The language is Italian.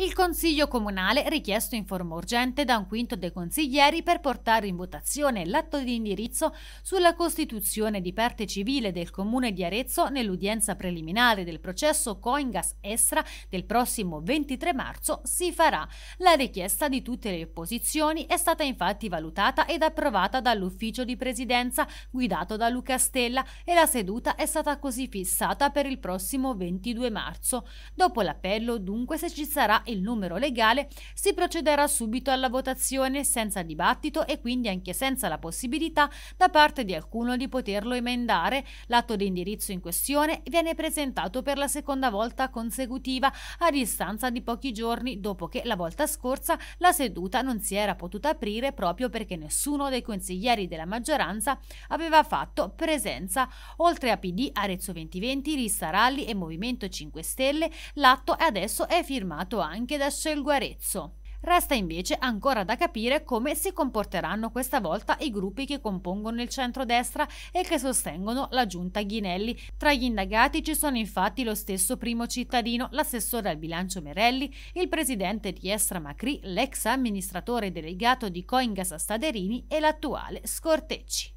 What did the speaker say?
Il Consiglio Comunale richiesto in forma urgente da un quinto dei consiglieri per portare in votazione l'atto di indirizzo sulla costituzione di parte civile del Comune di Arezzo nell'udienza preliminare del processo Coingas Estra del prossimo 23 marzo si farà. La richiesta di tutte le opposizioni è stata infatti valutata ed approvata dall'ufficio di presidenza guidato da Luca Stella e la seduta è stata così fissata per il prossimo 22 marzo. Dopo l'appello dunque se ci sarà il numero legale, si procederà subito alla votazione senza dibattito e quindi anche senza la possibilità da parte di alcuno di poterlo emendare. L'atto di indirizzo in questione viene presentato per la seconda volta consecutiva a distanza di pochi giorni dopo che la volta scorsa la seduta non si era potuta aprire proprio perché nessuno dei consiglieri della maggioranza aveva fatto presenza. Oltre a PD, Arezzo 2020, Rissaralli e Movimento 5 Stelle, l'atto adesso è firmato anche anche da Arezzo. Resta invece ancora da capire come si comporteranno questa volta i gruppi che compongono il centrodestra e che sostengono la giunta Ghinelli. Tra gli indagati ci sono infatti lo stesso primo cittadino, l'assessore al bilancio Merelli, il presidente di Estra Macri, l'ex amministratore delegato di Coingas Staderini e l'attuale Scortecci.